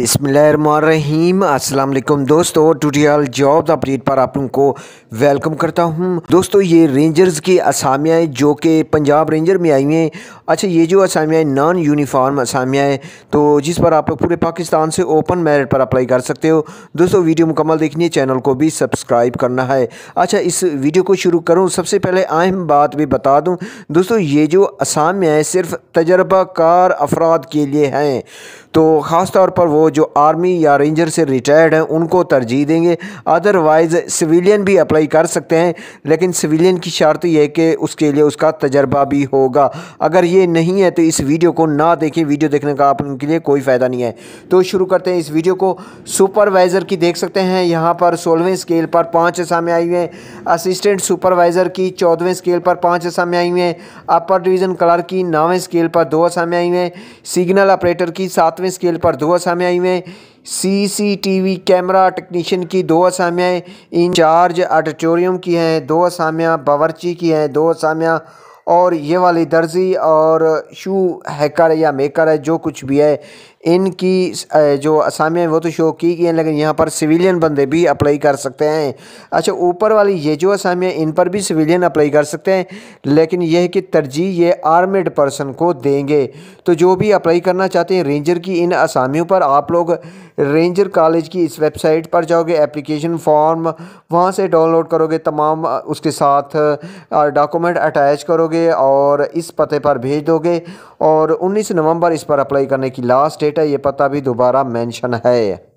बिसमीम असलम दोस्तों tutorial job update पर आप लोगों को वेलकम करता हूं दोस्तों ये रेंजर्स की असामियाँ जो कि पंजाब रेंजर में आई हैं अच्छा ये जो असामियाँ नॉन यूनिफॉर्म असामियाँ हैं तो जिस पर आप लोग पूरे पाकिस्तान से ओपन मेरिट पर अप्लाई कर सकते हो दोस्तों वीडियो मुकम्मल देखनी है चैनल को भी सब्सक्राइब करना है अच्छा इस वीडियो को शुरू करूँ सबसे पहले अहम बात भी बता दूँ दोस्तों ये जो असामियाँ सिर्फ तजर्बाकार अफराद के लिए हैं तो ख़ास तौर पर वो जो आर्मी या रेंजर से रिटायर्ड हैं उनको तरजीह देंगे अदरवाइज़ सिविलियन भी अप्लाई कर सकते हैं लेकिन सिविलियन की शर्त यह है कि उसके लिए उसका तजर्बा भी होगा अगर ये नहीं है तो इस वीडियो को ना देखें वीडियो देखने का आप उनके लिए कोई फ़ायदा नहीं है तो शुरू करते हैं इस वीडियो को सुपरवाइज़र की देख सकते हैं यहाँ पर सोलहवें स्केल पर पाँच सामने आई हुए हैं असिस्टेंट सुपरवाइज़र की चौदहवें स्केल पर पाँच सामने आई हुए हैं अपर डिवीज़न क्लर्क की नौवें स्केल पर दो सामने आई हुए हैं सिग्नल ऑपरेटर की सातवें स्केल पर दो सामने आई में सीसीटीवी कैमरा टेक्नीशियन की दो असामियाँ इंचार्ज ऑडिटोरियम की हैं दो असामियाँ बावरची की हैं दो असामियाँ और ये वाली दर्जी और शू हैकर या मेकर है जो कुछ भी है इनकी जो असामियाँ वो तो शो की गई हैं लेकिन यहाँ पर सिविलियन बंदे भी अप्लाई कर सकते हैं अच्छा ऊपर वाली ये जो असामियाँ इन पर भी सिविलियन अप्लाई कर सकते हैं लेकिन यह कि तरजीह ये आर्मेड पर्सन को देंगे तो जो भी अप्लाई करना चाहते हैं रेंजर की इन असामियों पर आप लोग रेंजर कॉलेज की इस वेबसाइट पर जाओगे एप्लीकेशन फॉर्म वहाँ से डाउनलोड करोगे तमाम उसके साथ डॉक्यूमेंट अटैच करोगे और इस पते पर भेज दोगे और उन्नीस नवंबर इस पर अप्लाई करने की लास्ट डेट बेटा ये पता भी दोबारा मेंशन है